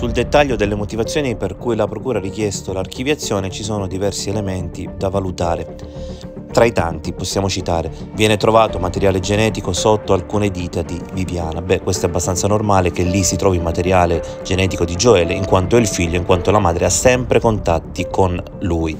Sul dettaglio delle motivazioni per cui la Procura ha richiesto l'archiviazione ci sono diversi elementi da valutare. Tra i tanti possiamo citare, viene trovato materiale genetico sotto alcune dita di Viviana. Beh, questo è abbastanza normale che lì si trovi materiale genetico di Joel, in quanto è il figlio, in quanto la madre, ha sempre contatti con lui.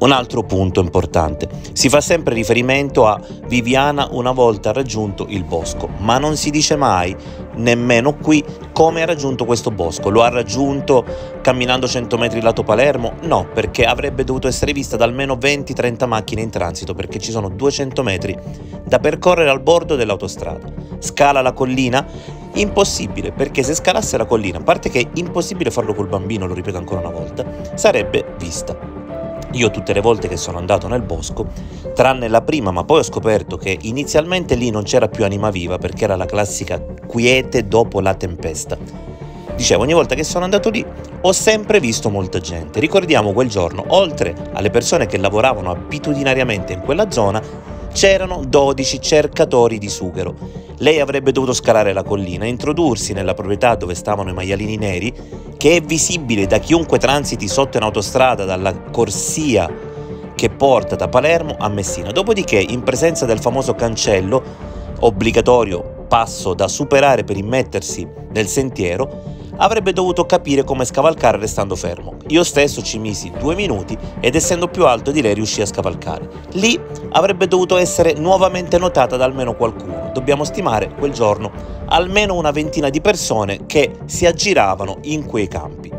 Un altro punto importante, si fa sempre riferimento a Viviana una volta raggiunto il bosco, ma non si dice mai, nemmeno qui, come ha raggiunto questo bosco. Lo ha raggiunto camminando 100 metri lato Palermo? No, perché avrebbe dovuto essere vista da almeno 20-30 macchine in transito, perché ci sono 200 metri da percorrere al bordo dell'autostrada. Scala la collina Impossibile, perché se scalasse la collina, a parte che è impossibile farlo col bambino, lo ripeto ancora una volta, sarebbe vista. Io tutte le volte che sono andato nel bosco, tranne la prima, ma poi ho scoperto che inizialmente lì non c'era più anima viva perché era la classica quiete dopo la tempesta. Dicevo, ogni volta che sono andato lì ho sempre visto molta gente. Ricordiamo quel giorno, oltre alle persone che lavoravano abitudinariamente in quella zona, c'erano 12 cercatori di sughero. Lei avrebbe dovuto scalare la collina e introdursi nella proprietà dove stavano i maialini neri, che è visibile da chiunque transiti sotto in autostrada dalla corsia che porta da Palermo a Messina. Dopodiché, in presenza del famoso cancello, obbligatorio passo da superare per immettersi nel sentiero, avrebbe dovuto capire come scavalcare restando fermo. Io stesso ci misi due minuti ed essendo più alto di lei riuscì a scavalcare. Lì avrebbe dovuto essere nuovamente notata da almeno qualcuno. Dobbiamo stimare quel giorno almeno una ventina di persone che si aggiravano in quei campi.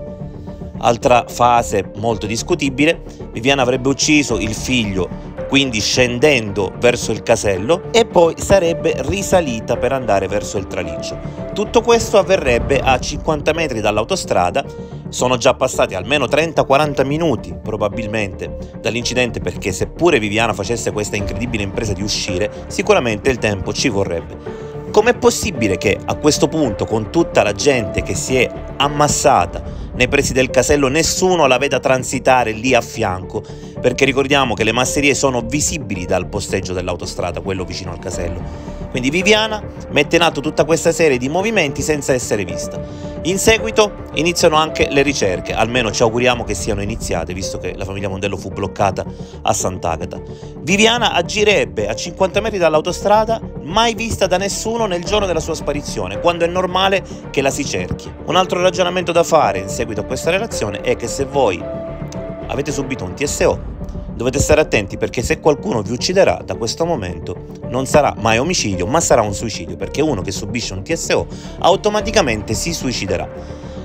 Altra fase molto discutibile, Viviana avrebbe ucciso il figlio quindi scendendo verso il casello e poi sarebbe risalita per andare verso il traliccio. Tutto questo avverrebbe a 50 metri dall'autostrada, sono già passati almeno 30-40 minuti probabilmente dall'incidente perché seppure Viviana facesse questa incredibile impresa di uscire, sicuramente il tempo ci vorrebbe. Com'è possibile che a questo punto con tutta la gente che si è ammassata nei pressi del casello nessuno la veda transitare lì a fianco, perché ricordiamo che le masserie sono visibili dal posteggio dell'autostrada, quello vicino al casello. Quindi Viviana mette in atto tutta questa serie di movimenti senza essere vista. In seguito iniziano anche le ricerche, almeno ci auguriamo che siano iniziate, visto che la famiglia Mondello fu bloccata a Sant'Agata. Viviana agirebbe a 50 metri dall'autostrada, mai vista da nessuno nel giorno della sua sparizione, quando è normale che la si cerchi. Un altro ragionamento da fare insieme seguito a questa relazione è che se voi avete subito un TSO dovete stare attenti perché se qualcuno vi ucciderà da questo momento non sarà mai omicidio ma sarà un suicidio perché uno che subisce un TSO automaticamente si suiciderà.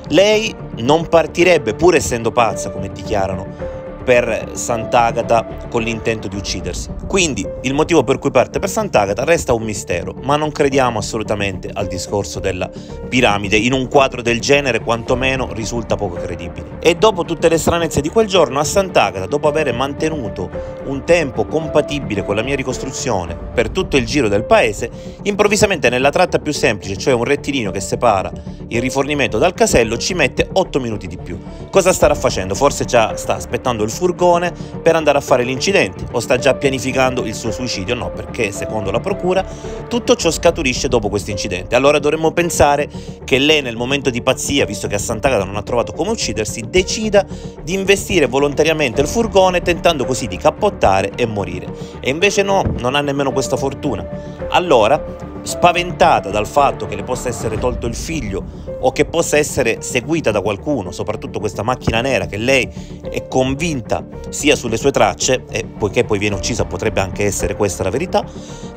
Lei non partirebbe pur essendo pazza come dichiarano per Sant'Agata con l'intento di uccidersi. Quindi il motivo per cui parte per Sant'Agata resta un mistero, ma non crediamo assolutamente al discorso della piramide, in un quadro del genere quantomeno risulta poco credibile. E dopo tutte le stranezze di quel giorno, a Sant'Agata, dopo aver mantenuto un tempo compatibile con la mia ricostruzione per tutto il giro del paese, improvvisamente nella tratta più semplice, cioè un rettilineo che separa il rifornimento dal casello, ci mette 8 minuti di più. Cosa starà facendo? Forse già sta aspettando il furgone per andare a fare l'incidente o sta già pianificando il suo suicidio? No, perché secondo la procura tutto ciò scaturisce dopo questo incidente. Allora dovremmo pensare che lei nel momento di pazzia, visto che a Sant'Agata non ha trovato come uccidersi, decida di investire volontariamente il furgone tentando così di cappottare e morire. E invece no, non ha nemmeno questa fortuna. Allora spaventata dal fatto che le possa essere tolto il figlio o che possa essere seguita da qualcuno, soprattutto questa macchina nera che lei è convinta sia sulle sue tracce, e poiché poi viene uccisa potrebbe anche essere questa la verità,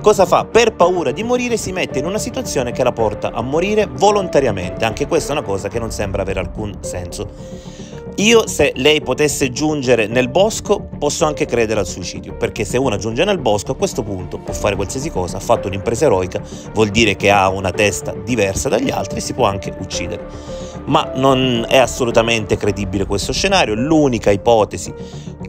cosa fa? Per paura di morire si mette in una situazione che la porta a morire volontariamente, anche questa è una cosa che non sembra avere alcun senso. Io se lei potesse giungere nel bosco posso anche credere al suicidio, perché se una giunge nel bosco a questo punto può fare qualsiasi cosa, ha fatto un'impresa eroica, vuol dire che ha una testa diversa dagli altri e si può anche uccidere ma non è assolutamente credibile questo scenario. L'unica ipotesi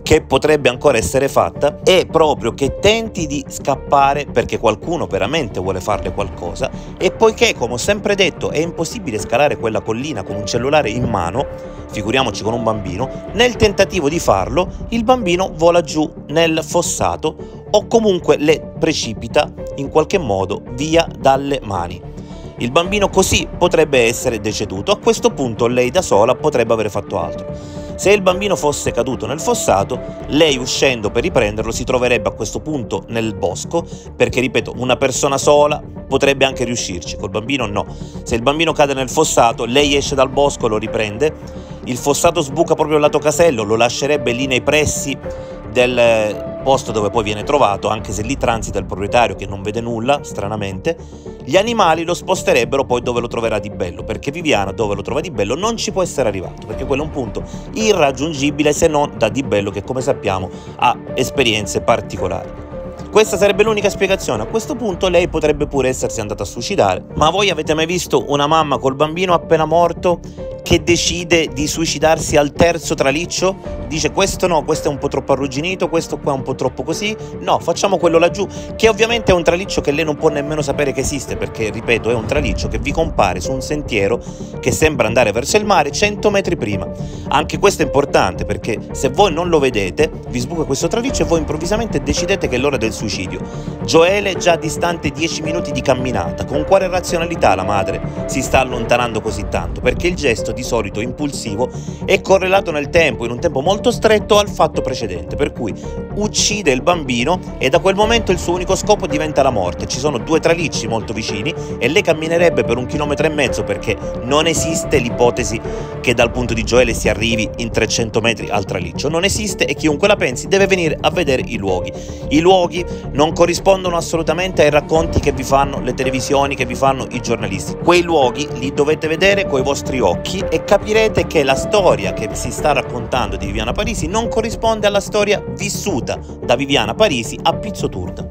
che potrebbe ancora essere fatta è proprio che tenti di scappare perché qualcuno veramente vuole farle qualcosa e poiché, come ho sempre detto, è impossibile scalare quella collina con un cellulare in mano, figuriamoci con un bambino, nel tentativo di farlo il bambino vola giù nel fossato o comunque le precipita in qualche modo via dalle mani. Il bambino così potrebbe essere deceduto, a questo punto lei da sola potrebbe aver fatto altro. Se il bambino fosse caduto nel fossato, lei uscendo per riprenderlo si troverebbe a questo punto nel bosco, perché ripeto, una persona sola potrebbe anche riuscirci, col bambino no. Se il bambino cade nel fossato, lei esce dal bosco, e lo riprende, il fossato sbuca proprio al lato casello, lo lascerebbe lì nei pressi del, posto dove poi viene trovato, anche se lì transita il proprietario che non vede nulla, stranamente, gli animali lo sposterebbero poi dove lo troverà di bello, perché Viviana dove lo trova di bello non ci può essere arrivato, perché quello è un punto irraggiungibile se non da di bello che come sappiamo ha esperienze particolari. Questa sarebbe l'unica spiegazione. A questo punto lei potrebbe pure essersi andata a suicidare. Ma voi avete mai visto una mamma col bambino appena morto che decide di suicidarsi al terzo traliccio? Dice questo no, questo è un po' troppo arrugginito, questo qua è un po' troppo così. No, facciamo quello laggiù, che ovviamente è un traliccio che lei non può nemmeno sapere che esiste, perché ripeto, è un traliccio che vi compare su un sentiero che sembra andare verso il mare 100 metri prima. Anche questo è importante perché se voi non lo vedete, vi sbuca questo traliccio e voi improvvisamente decidete che è l'ora del suicidio. Joele, già distante 10 minuti di camminata, con quale razionalità la madre si sta allontanando così tanto? Perché il gesto, di solito impulsivo, è correlato nel tempo, in un tempo molto stretto, al fatto precedente, per cui uccide il bambino e da quel momento il suo unico scopo diventa la morte. Ci sono due tralicci molto vicini e lei camminerebbe per un chilometro e mezzo perché non esiste l'ipotesi che dal punto di Joele si arrivi in 300 metri al traliccio. Non esiste e chiunque la pensi deve venire a vedere i luoghi. I luoghi non corrispondono assolutamente ai racconti che vi fanno le televisioni, che vi fanno i giornalisti. Quei luoghi li dovete vedere coi vostri occhi e capirete che la storia che si sta raccontando di Viviana Parisi non corrisponde alla storia vissuta da Viviana Parisi a Pizzo Turda.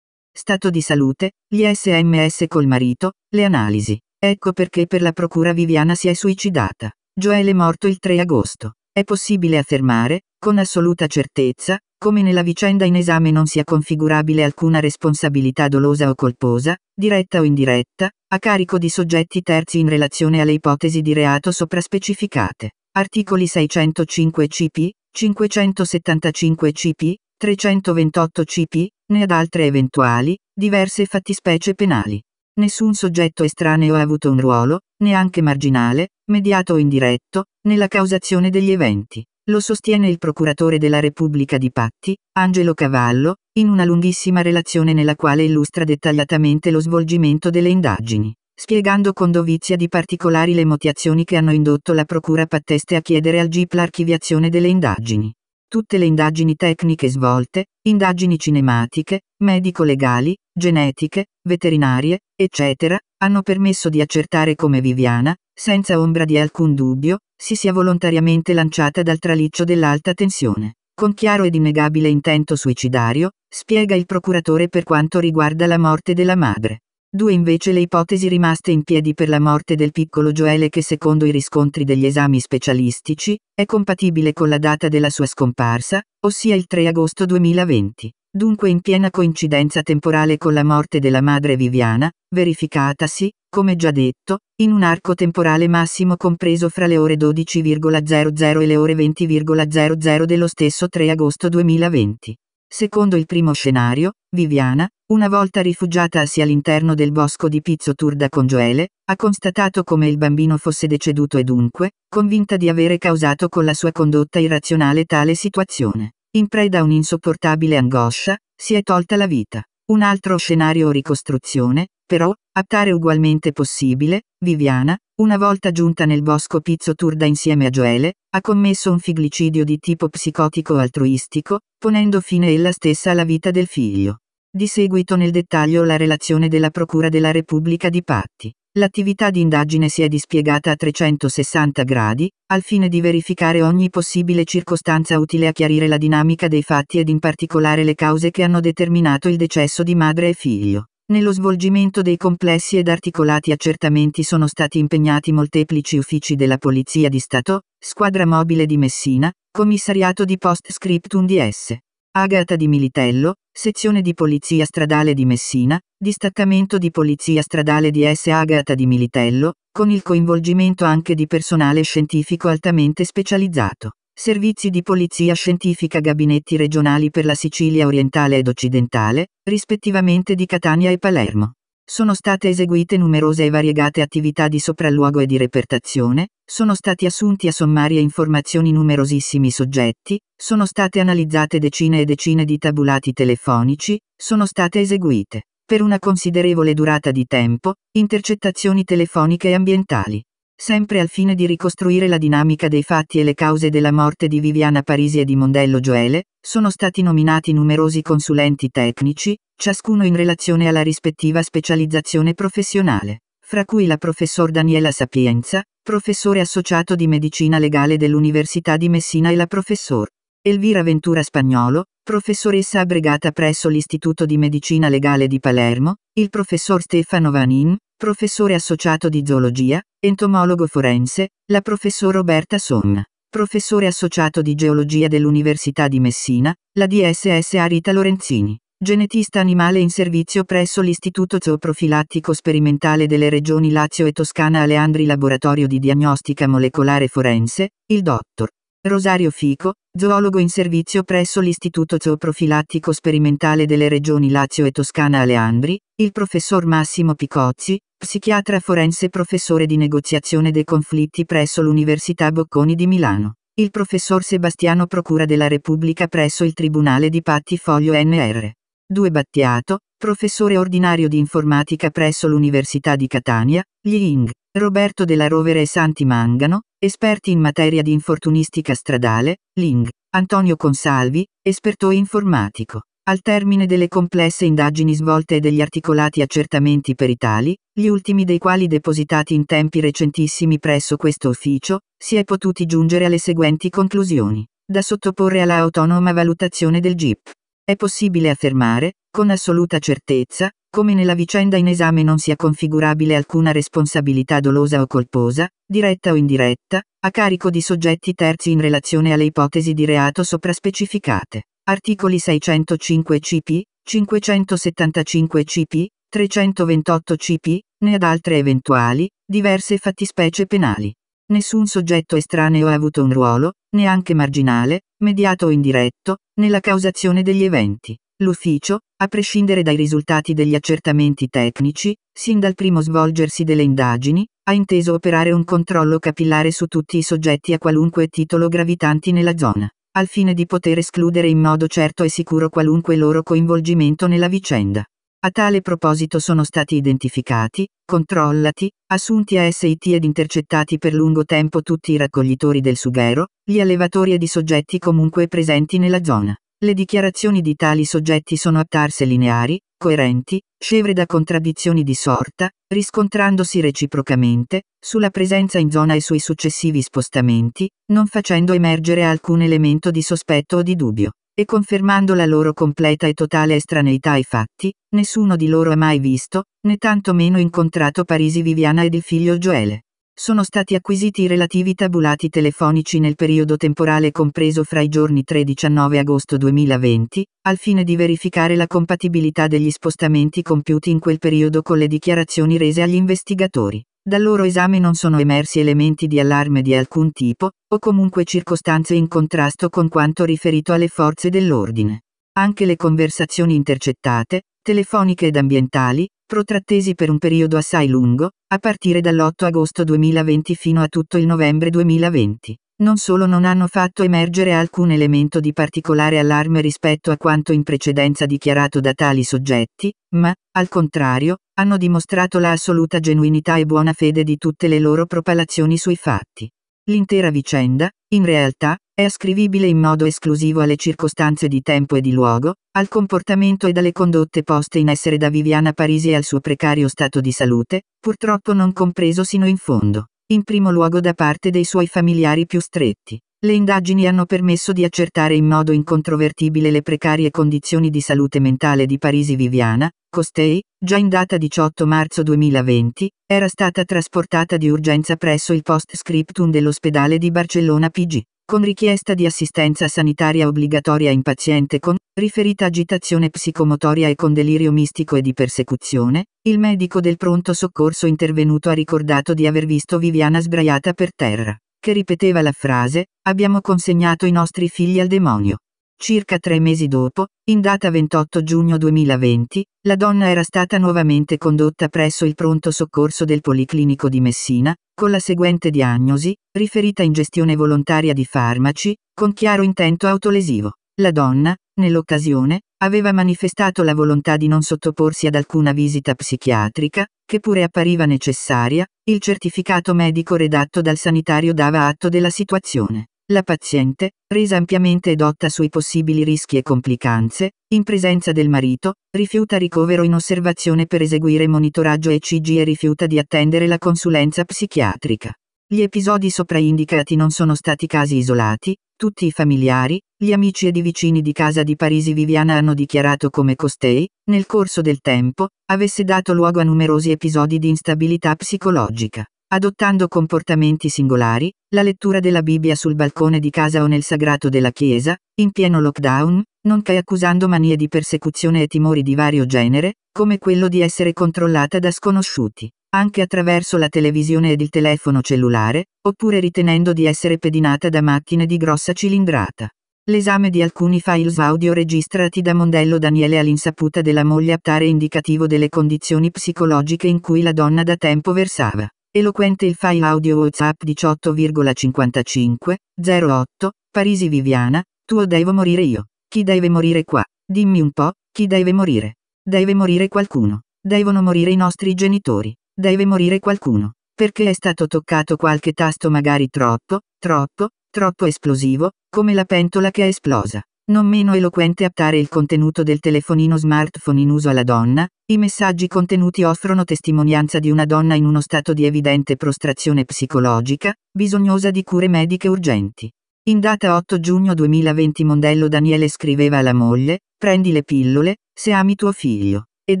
Stato di salute, gli SMS col marito, le analisi. Ecco perché per la procura Viviana si è suicidata. Joel è morto il 3 agosto. È possibile affermare, con assoluta certezza, come nella vicenda in esame non sia configurabile alcuna responsabilità dolosa o colposa, diretta o indiretta, a carico di soggetti terzi in relazione alle ipotesi di reato sopraspecificate. Articoli 605 CP, 575 CP, 328 CP, né ad altre eventuali, diverse fattispecie penali. Nessun soggetto estraneo ha avuto un ruolo, neanche marginale, mediato o indiretto, nella causazione degli eventi. Lo sostiene il procuratore della Repubblica di Patti, Angelo Cavallo, in una lunghissima relazione nella quale illustra dettagliatamente lo svolgimento delle indagini, spiegando con dovizia di particolari le motivazioni che hanno indotto la procura patteste a chiedere al GIP l'archiviazione delle indagini tutte le indagini tecniche svolte, indagini cinematiche, medico-legali, genetiche, veterinarie, eccetera, hanno permesso di accertare come Viviana, senza ombra di alcun dubbio, si sia volontariamente lanciata dal traliccio dell'alta tensione. Con chiaro ed innegabile intento suicidario, spiega il procuratore per quanto riguarda la morte della madre. Due invece le ipotesi rimaste in piedi per la morte del piccolo Joele che secondo i riscontri degli esami specialistici è compatibile con la data della sua scomparsa, ossia il 3 agosto 2020, dunque in piena coincidenza temporale con la morte della madre Viviana, verificatasi, come già detto, in un arco temporale massimo compreso fra le ore 12.00 e le ore 20.00 dello stesso 3 agosto 2020. Secondo il primo scenario, Viviana, una volta rifugiatasi all'interno del bosco di Pizzo Turda con Joele, ha constatato come il bambino fosse deceduto e dunque, convinta di avere causato con la sua condotta irrazionale tale situazione. In preda a un'insopportabile angoscia, si è tolta la vita. Un altro scenario ricostruzione, però, appare ugualmente possibile, Viviana, una volta giunta nel bosco Pizzo Turda insieme a Joele, ha commesso un figlicidio di tipo psicotico altruistico, ponendo fine ella stessa alla vita del figlio. Di seguito nel dettaglio la relazione della Procura della Repubblica di Patti. L'attività di indagine si è dispiegata a 360 gradi, al fine di verificare ogni possibile circostanza utile a chiarire la dinamica dei fatti ed in particolare le cause che hanno determinato il decesso di madre e figlio. Nello svolgimento dei complessi ed articolati accertamenti sono stati impegnati molteplici uffici della Polizia di Stato, Squadra Mobile di Messina, Commissariato di Post Scriptum DS. Agata di Militello, sezione di Polizia Stradale di Messina, distaccamento di Polizia Stradale di S. Agata di Militello, con il coinvolgimento anche di personale scientifico altamente specializzato. Servizi di Polizia Scientifica Gabinetti regionali per la Sicilia orientale ed occidentale, rispettivamente di Catania e Palermo. Sono state eseguite numerose e variegate attività di sopralluogo e di repertazione, sono stati assunti a sommarie informazioni numerosissimi soggetti, sono state analizzate decine e decine di tabulati telefonici, sono state eseguite, per una considerevole durata di tempo, intercettazioni telefoniche e ambientali sempre al fine di ricostruire la dinamica dei fatti e le cause della morte di Viviana Parisi e di Mondello Gioele, sono stati nominati numerosi consulenti tecnici, ciascuno in relazione alla rispettiva specializzazione professionale, fra cui la professor Daniela Sapienza, professore associato di medicina legale dell'Università di Messina e la professor Elvira Ventura Spagnolo, professoressa abbregata presso l'Istituto di Medicina Legale di Palermo, il professor Stefano Vanin, professore associato di zoologia, entomologo forense, la professor Roberta Sonna, professore associato di geologia dell'Università di Messina, la DSS Arita Lorenzini, genetista animale in servizio presso l'Istituto Zooprofilattico Sperimentale delle Regioni Lazio e Toscana Aleandri Laboratorio di Diagnostica Molecolare Forense, il dottor Rosario Fico, zoologo in servizio presso l'Istituto Zooprofilattico Sperimentale delle Regioni Lazio e Toscana Aleandri, il professor Massimo Picozzi, psichiatra forense e professore di negoziazione dei conflitti presso l'Università Bocconi di Milano, il professor Sebastiano Procura della Repubblica presso il Tribunale di Patti Foglio NR. Due Battiato, professore ordinario di informatica presso l'Università di Catania, gli Ing. Roberto della Rovere e Santi Mangano, esperti in materia di infortunistica stradale, Ling, Antonio Consalvi, esperto informatico. Al termine delle complesse indagini svolte e degli articolati accertamenti peritali, gli ultimi dei quali depositati in tempi recentissimi presso questo ufficio, si è potuti giungere alle seguenti conclusioni, da sottoporre alla autonoma valutazione del GIP. È possibile affermare, con assoluta certezza, come nella vicenda in esame non sia configurabile alcuna responsabilità dolosa o colposa, diretta o indiretta, a carico di soggetti terzi in relazione alle ipotesi di reato sopraspecificate. Articoli 605 CP, 575 CP, 328 CP, né ad altre eventuali, diverse fattispecie penali. Nessun soggetto estraneo ha avuto un ruolo, neanche marginale, mediato o indiretto, nella causazione degli eventi. L'ufficio, a prescindere dai risultati degli accertamenti tecnici, sin dal primo svolgersi delle indagini, ha inteso operare un controllo capillare su tutti i soggetti a qualunque titolo gravitanti nella zona, al fine di poter escludere in modo certo e sicuro qualunque loro coinvolgimento nella vicenda. A tale proposito sono stati identificati, controllati, assunti a SIT ed intercettati per lungo tempo tutti i raccoglitori del sughero, gli allevatori ed i soggetti comunque presenti nella zona. Le dichiarazioni di tali soggetti sono apparse lineari, coerenti, scevre da contraddizioni di sorta, riscontrandosi reciprocamente, sulla presenza in zona e sui successivi spostamenti, non facendo emergere alcun elemento di sospetto o di dubbio e confermando la loro completa e totale estraneità ai fatti, nessuno di loro ha mai visto, né tantomeno incontrato Parisi Viviana ed il figlio Joele. Sono stati acquisiti i relativi tabulati telefonici nel periodo temporale compreso fra i giorni 3-19 agosto 2020, al fine di verificare la compatibilità degli spostamenti compiuti in quel periodo con le dichiarazioni rese agli investigatori. Dal loro esame non sono emersi elementi di allarme di alcun tipo, o comunque circostanze in contrasto con quanto riferito alle forze dell'ordine. Anche le conversazioni intercettate, telefoniche ed ambientali, protrattesi per un periodo assai lungo, a partire dall'8 agosto 2020 fino a tutto il novembre 2020 non solo non hanno fatto emergere alcun elemento di particolare allarme rispetto a quanto in precedenza dichiarato da tali soggetti, ma, al contrario, hanno dimostrato la assoluta genuinità e buona fede di tutte le loro propalazioni sui fatti. L'intera vicenda, in realtà, è ascrivibile in modo esclusivo alle circostanze di tempo e di luogo, al comportamento e dalle condotte poste in essere da Viviana Parisi e al suo precario stato di salute, purtroppo non compreso sino in fondo in primo luogo da parte dei suoi familiari più stretti. Le indagini hanno permesso di accertare in modo incontrovertibile le precarie condizioni di salute mentale di Parisi Viviana, costei, già in data 18 marzo 2020, era stata trasportata di urgenza presso il post scriptum dell'ospedale di Barcellona PG, con richiesta di assistenza sanitaria obbligatoria in paziente con riferita agitazione psicomotoria e con delirio mistico e di persecuzione, il medico del pronto soccorso intervenuto ha ricordato di aver visto Viviana sbraiata per terra, che ripeteva la frase, abbiamo consegnato i nostri figli al demonio. Circa tre mesi dopo, in data 28 giugno 2020, la donna era stata nuovamente condotta presso il pronto soccorso del Policlinico di Messina, con la seguente diagnosi, riferita ingestione volontaria di farmaci, con chiaro intento autolesivo. La donna, Nell'occasione, aveva manifestato la volontà di non sottoporsi ad alcuna visita psichiatrica, che pure appariva necessaria, il certificato medico redatto dal sanitario dava atto della situazione. La paziente, resa ampiamente dotta sui possibili rischi e complicanze, in presenza del marito, rifiuta ricovero in osservazione per eseguire monitoraggio ECG e rifiuta di attendere la consulenza psichiatrica. Gli episodi sopraindicati non sono stati casi isolati, tutti i familiari, gli amici ed i vicini di casa di Parisi Viviana hanno dichiarato come costei, nel corso del tempo, avesse dato luogo a numerosi episodi di instabilità psicologica. Adottando comportamenti singolari, la lettura della Bibbia sul balcone di casa o nel sagrato della chiesa, in pieno lockdown, nonché accusando manie di persecuzione e timori di vario genere, come quello di essere controllata da sconosciuti anche attraverso la televisione ed il telefono cellulare, oppure ritenendo di essere pedinata da macchine di grossa cilindrata. L'esame di alcuni files audio registrati da Mondello Daniele all'insaputa della moglie aptare indicativo delle condizioni psicologiche in cui la donna da tempo versava. Eloquente il file audio WhatsApp 18,55, 08, Parisi Viviana, tuo devo morire io. Chi deve morire qua? Dimmi un po', chi deve morire? Deve morire qualcuno. Devono morire i nostri genitori. Deve morire qualcuno. Perché è stato toccato qualche tasto magari troppo, troppo, troppo esplosivo, come la pentola che è esplosa. Non meno eloquente aptare il contenuto del telefonino smartphone in uso alla donna, i messaggi contenuti offrono testimonianza di una donna in uno stato di evidente prostrazione psicologica, bisognosa di cure mediche urgenti. In data 8 giugno 2020 Mondello Daniele scriveva alla moglie, prendi le pillole, se ami tuo figlio. Ed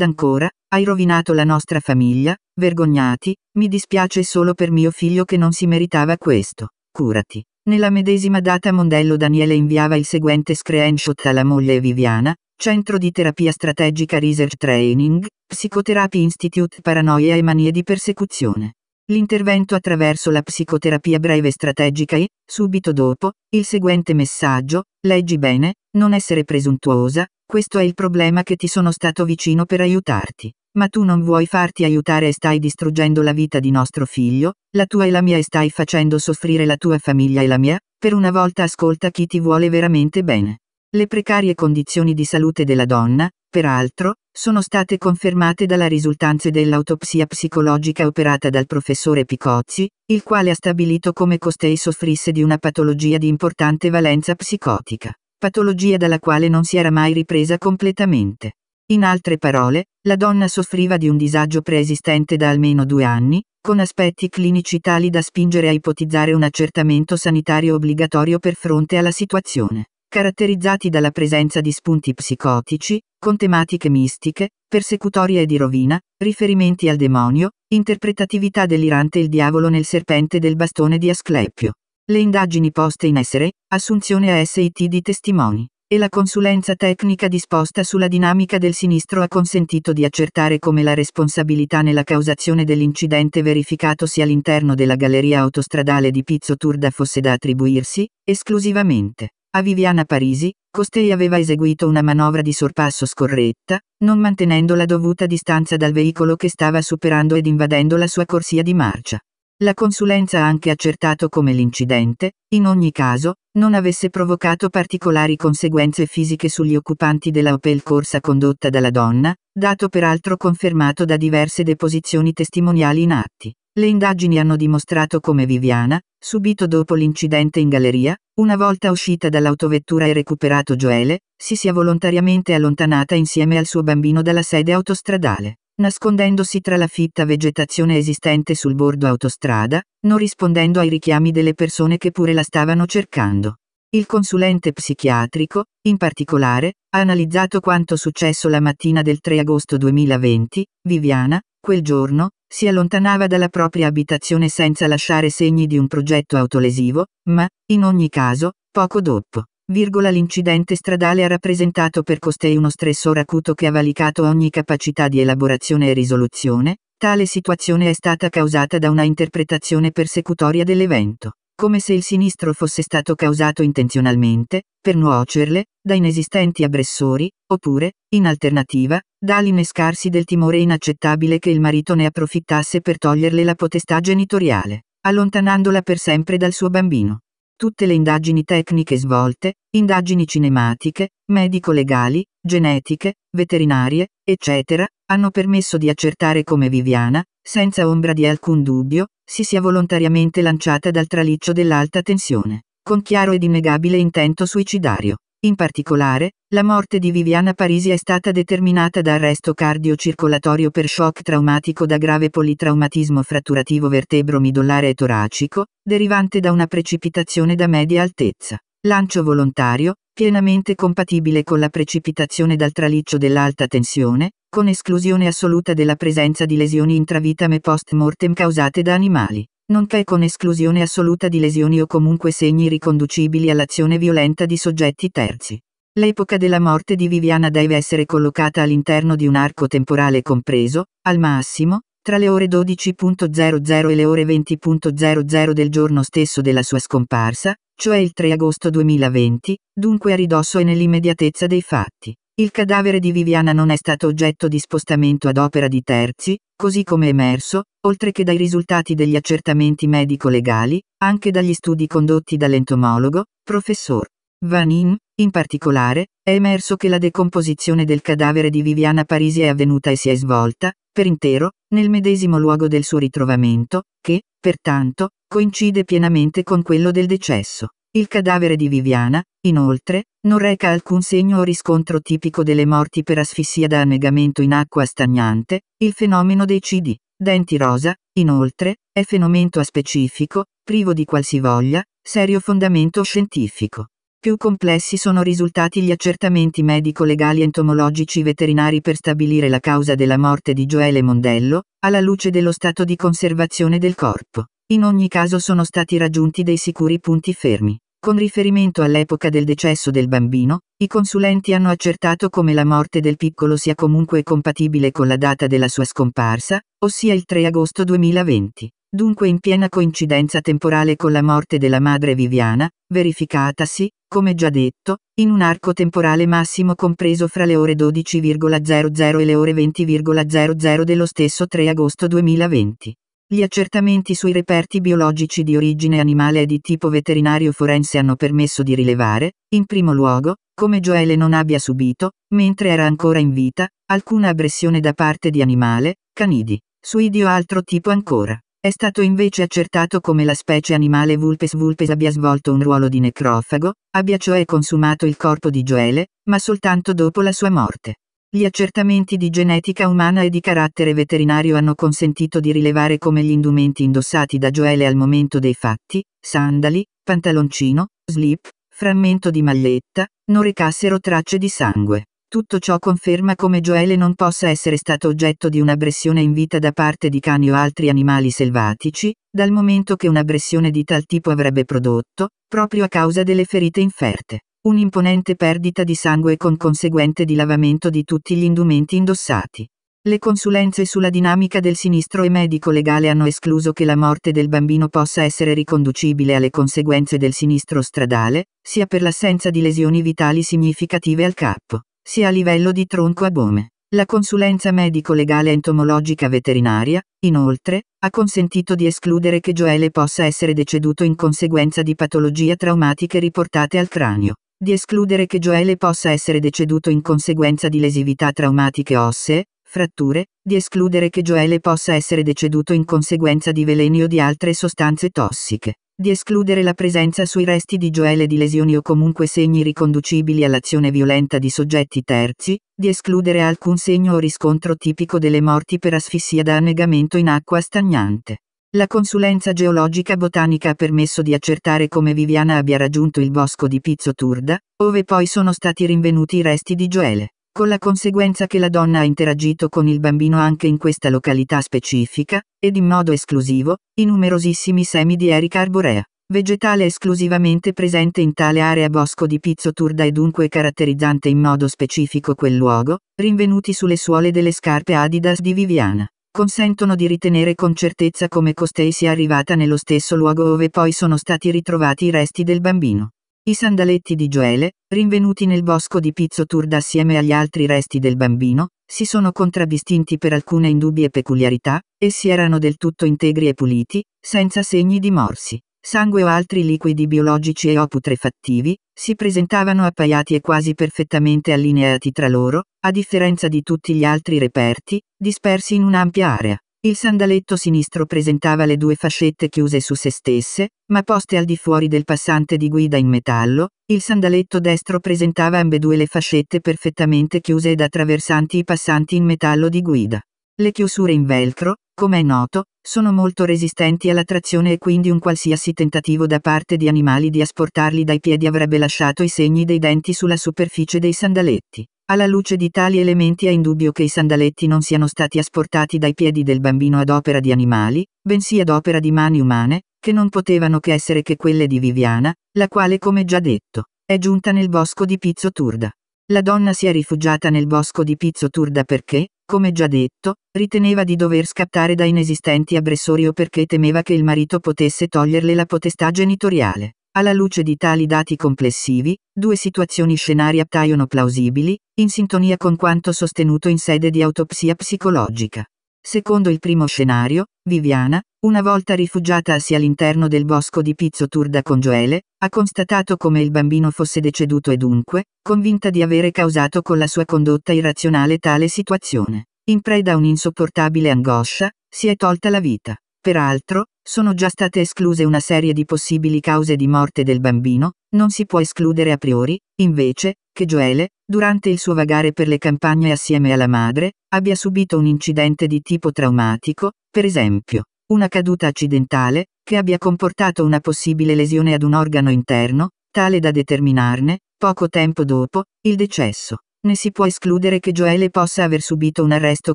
ancora, hai rovinato la nostra famiglia, vergognati, mi dispiace solo per mio figlio che non si meritava questo, curati. Nella medesima data Mondello Daniele inviava il seguente screenshot alla moglie Viviana, Centro di Terapia Strategica Research Training, Psychotherapy Institute Paranoia e Manie di Persecuzione. L'intervento attraverso la psicoterapia breve strategica e, subito dopo, il seguente messaggio, leggi bene, non essere presuntuosa, questo è il problema che ti sono stato vicino per aiutarti. Ma tu non vuoi farti aiutare e stai distruggendo la vita di nostro figlio, la tua e la mia e stai facendo soffrire la tua famiglia e la mia, per una volta ascolta chi ti vuole veramente bene. Le precarie condizioni di salute della donna, peraltro, sono state confermate dalla risultanze dell'autopsia psicologica operata dal professore Picozzi, il quale ha stabilito come costei soffrisse di una patologia di importante valenza psicotica patologia dalla quale non si era mai ripresa completamente. In altre parole, la donna soffriva di un disagio preesistente da almeno due anni, con aspetti clinici tali da spingere a ipotizzare un accertamento sanitario obbligatorio per fronte alla situazione, caratterizzati dalla presenza di spunti psicotici, con tematiche mistiche, persecutorie e di rovina, riferimenti al demonio, interpretatività delirante il diavolo nel serpente del bastone di Asclepio le indagini poste in essere, assunzione a SIT di testimoni e la consulenza tecnica disposta sulla dinamica del sinistro ha consentito di accertare come la responsabilità nella causazione dell'incidente verificatosi all'interno della galleria autostradale di Pizzo Turda fosse da attribuirsi, esclusivamente, a Viviana Parisi, costei aveva eseguito una manovra di sorpasso scorretta, non mantenendo la dovuta distanza dal veicolo che stava superando ed invadendo la sua corsia di marcia. La consulenza ha anche accertato come l'incidente, in ogni caso, non avesse provocato particolari conseguenze fisiche sugli occupanti della Opel Corsa condotta dalla donna, dato peraltro confermato da diverse deposizioni testimoniali in atti. Le indagini hanno dimostrato come Viviana, subito dopo l'incidente in galleria, una volta uscita dall'autovettura e recuperato Joele, si sia volontariamente allontanata insieme al suo bambino dalla sede autostradale nascondendosi tra la fitta vegetazione esistente sul bordo autostrada, non rispondendo ai richiami delle persone che pure la stavano cercando. Il consulente psichiatrico, in particolare, ha analizzato quanto successo la mattina del 3 agosto 2020, Viviana, quel giorno, si allontanava dalla propria abitazione senza lasciare segni di un progetto autolesivo, ma, in ogni caso, poco dopo. L'incidente stradale ha rappresentato per costei uno stressore acuto che ha valicato ogni capacità di elaborazione e risoluzione, tale situazione è stata causata da una interpretazione persecutoria dell'evento, come se il sinistro fosse stato causato intenzionalmente, per nuocerle, da inesistenti aggressori, oppure, in alternativa, dall'innescarsi del timore inaccettabile che il marito ne approfittasse per toglierle la potestà genitoriale, allontanandola per sempre dal suo bambino tutte le indagini tecniche svolte, indagini cinematiche, medico-legali, genetiche, veterinarie, eccetera, hanno permesso di accertare come Viviana, senza ombra di alcun dubbio, si sia volontariamente lanciata dal traliccio dell'alta tensione, con chiaro ed innegabile intento suicidario. In particolare, la morte di Viviana Parisi è stata determinata da arresto cardiocircolatorio per shock traumatico da grave politraumatismo fratturativo vertebro-midollare e toracico, derivante da una precipitazione da media altezza. Lancio volontario, pienamente compatibile con la precipitazione dal traliccio dell'alta tensione, con esclusione assoluta della presenza di lesioni intravitame post mortem causate da animali nonché con esclusione assoluta di lesioni o comunque segni riconducibili all'azione violenta di soggetti terzi. L'epoca della morte di Viviana deve essere collocata all'interno di un arco temporale compreso, al massimo, tra le ore 12.00 e le ore 20.00 del giorno stesso della sua scomparsa, cioè il 3 agosto 2020, dunque a ridosso e nell'immediatezza dei fatti. Il cadavere di Viviana non è stato oggetto di spostamento ad opera di terzi, così come emerso, oltre che dai risultati degli accertamenti medico-legali, anche dagli studi condotti dall'entomologo, professor Vanin, in particolare, è emerso che la decomposizione del cadavere di Viviana Parisi è avvenuta e si è svolta, per intero, nel medesimo luogo del suo ritrovamento, che, pertanto, coincide pienamente con quello del decesso. Il cadavere di Viviana, inoltre, non reca alcun segno o riscontro tipico delle morti per asfissia da annegamento in acqua stagnante, il fenomeno dei CD, denti rosa, inoltre, è fenomeno specifico, privo di qualsivoglia, serio fondamento scientifico. Più complessi sono risultati gli accertamenti medico-legali entomologici veterinari per stabilire la causa della morte di Gioele Mondello, alla luce dello stato di conservazione del corpo. In ogni caso sono stati raggiunti dei sicuri punti fermi. Con riferimento all'epoca del decesso del bambino, i consulenti hanno accertato come la morte del piccolo sia comunque compatibile con la data della sua scomparsa, ossia il 3 agosto 2020, dunque in piena coincidenza temporale con la morte della madre Viviana, verificatasi, come già detto, in un arco temporale massimo compreso fra le ore 12.00 e le ore 20.00 dello stesso 3 agosto 2020. Gli accertamenti sui reperti biologici di origine animale e di tipo veterinario forense hanno permesso di rilevare, in primo luogo, come Joele non abbia subito, mentre era ancora in vita, alcuna aggressione da parte di animale, canidi, suidi o altro tipo ancora. È stato invece accertato come la specie animale Vulpes vulpes abbia svolto un ruolo di necrofago, abbia cioè consumato il corpo di Joele, ma soltanto dopo la sua morte. Gli accertamenti di genetica umana e di carattere veterinario hanno consentito di rilevare come gli indumenti indossati da Joele al momento dei fatti, sandali, pantaloncino, slip, frammento di maglietta, non recassero tracce di sangue. Tutto ciò conferma come Joele non possa essere stato oggetto di un'aggressione in vita da parte di cani o altri animali selvatici, dal momento che un'aggressione di tal tipo avrebbe prodotto, proprio a causa delle ferite inferte. Un'imponente perdita di sangue con conseguente dilavamento di tutti gli indumenti indossati. Le consulenze sulla dinamica del sinistro e medico legale hanno escluso che la morte del bambino possa essere riconducibile alle conseguenze del sinistro stradale, sia per l'assenza di lesioni vitali significative al capo, sia a livello di tronco a bome. La consulenza medico-legale entomologica veterinaria, inoltre, ha consentito di escludere che Joele possa essere deceduto in conseguenza di patologie traumatiche riportate al cranio di escludere che Joele possa essere deceduto in conseguenza di lesività traumatiche ossee, fratture, di escludere che Joele possa essere deceduto in conseguenza di veleni o di altre sostanze tossiche, di escludere la presenza sui resti di Joele di lesioni o comunque segni riconducibili all'azione violenta di soggetti terzi, di escludere alcun segno o riscontro tipico delle morti per asfissia da annegamento in acqua stagnante. La consulenza geologica botanica ha permesso di accertare come Viviana abbia raggiunto il bosco di Pizzo Turda, ove poi sono stati rinvenuti i resti di Gioele, con la conseguenza che la donna ha interagito con il bambino anche in questa località specifica, ed in modo esclusivo, i numerosissimi semi di Erica arborea, vegetale esclusivamente presente in tale area bosco di Pizzo Turda e dunque caratterizzante in modo specifico quel luogo, rinvenuti sulle suole delle scarpe Adidas di Viviana consentono di ritenere con certezza come costei sia arrivata nello stesso luogo dove poi sono stati ritrovati i resti del bambino. I sandaletti di Gioele, rinvenuti nel bosco di Pizzo Turda assieme agli altri resti del bambino, si sono contraddistinti per alcune indubbie peculiarità, essi erano del tutto integri e puliti, senza segni di morsi sangue o altri liquidi biologici e o putrefattivi, si presentavano appaiati e quasi perfettamente allineati tra loro, a differenza di tutti gli altri reperti, dispersi in un'ampia area. Il sandaletto sinistro presentava le due fascette chiuse su se stesse, ma poste al di fuori del passante di guida in metallo, il sandaletto destro presentava ambedue le fascette perfettamente chiuse ed attraversanti i passanti in metallo di guida. Le chiusure in velcro, come è noto, sono molto resistenti alla trazione e quindi un qualsiasi tentativo da parte di animali di asportarli dai piedi avrebbe lasciato i segni dei denti sulla superficie dei sandaletti. Alla luce di tali elementi è indubbio che i sandaletti non siano stati asportati dai piedi del bambino ad opera di animali, bensì ad opera di mani umane, che non potevano che essere che quelle di Viviana, la quale, come già detto, è giunta nel bosco di Pizzo Turda. La donna si è rifugiata nel bosco di Pizzo Turda perché, come già detto, riteneva di dover scappare da inesistenti aggressori o perché temeva che il marito potesse toglierle la potestà genitoriale. Alla luce di tali dati complessivi, due situazioni scenari appaiono plausibili, in sintonia con quanto sostenuto in sede di autopsia psicologica. Secondo il primo scenario, Viviana, una volta rifugiatasi all'interno del bosco di Pizzo Turda con Joele, ha constatato come il bambino fosse deceduto e dunque, convinta di avere causato con la sua condotta irrazionale tale situazione, in preda a un'insopportabile angoscia, si è tolta la vita. Peraltro, sono già state escluse una serie di possibili cause di morte del bambino, non si può escludere a priori, invece, che Joele, durante il suo vagare per le campagne assieme alla madre, abbia subito un incidente di tipo traumatico, per esempio, una caduta accidentale, che abbia comportato una possibile lesione ad un organo interno, tale da determinarne, poco tempo dopo, il decesso né si può escludere che Joele possa aver subito un arresto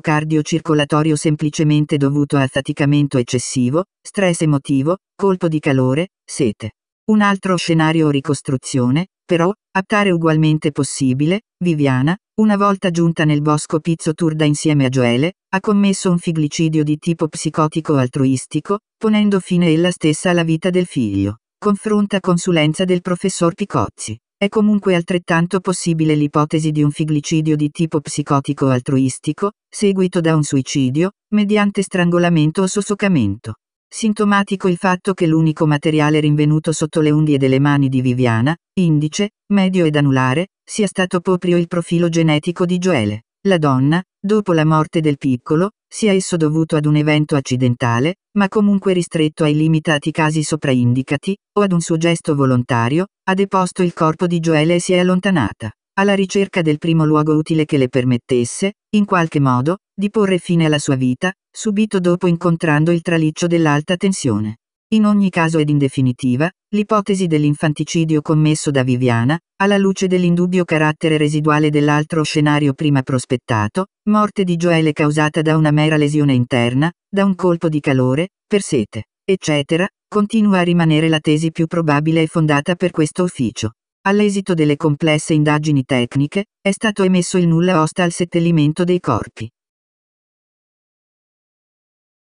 cardiocircolatorio semplicemente dovuto a affaticamento eccessivo, stress emotivo, colpo di calore, sete. Un altro scenario o ricostruzione, però, appare ugualmente possibile, Viviana, una volta giunta nel bosco Pizzo Turda insieme a Joele, ha commesso un figlicidio di tipo psicotico altruistico, ponendo fine ella stessa alla vita del figlio. Confronta consulenza del professor Picozzi. È comunque altrettanto possibile l'ipotesi di un figlicidio di tipo psicotico altruistico, seguito da un suicidio, mediante strangolamento o soffocamento. Sintomatico il fatto che l'unico materiale rinvenuto sotto le unghie delle mani di Viviana, indice, medio ed anulare, sia stato proprio il profilo genetico di Joele. La donna, dopo la morte del piccolo, sia esso dovuto ad un evento accidentale, ma comunque ristretto ai limitati casi sopraindicati, o ad un suo gesto volontario, ha deposto il corpo di Joele e si è allontanata, alla ricerca del primo luogo utile che le permettesse, in qualche modo, di porre fine alla sua vita, subito dopo incontrando il traliccio dell'alta tensione. In ogni caso ed in definitiva, l'ipotesi dell'infanticidio commesso da Viviana, alla luce dell'indubbio carattere residuale dell'altro scenario prima prospettato, morte di Joele causata da una mera lesione interna, da un colpo di calore, per sete, eccetera, continua a rimanere la tesi più probabile e fondata per questo ufficio. All'esito delle complesse indagini tecniche, è stato emesso il nulla osta al seppellimento dei corpi.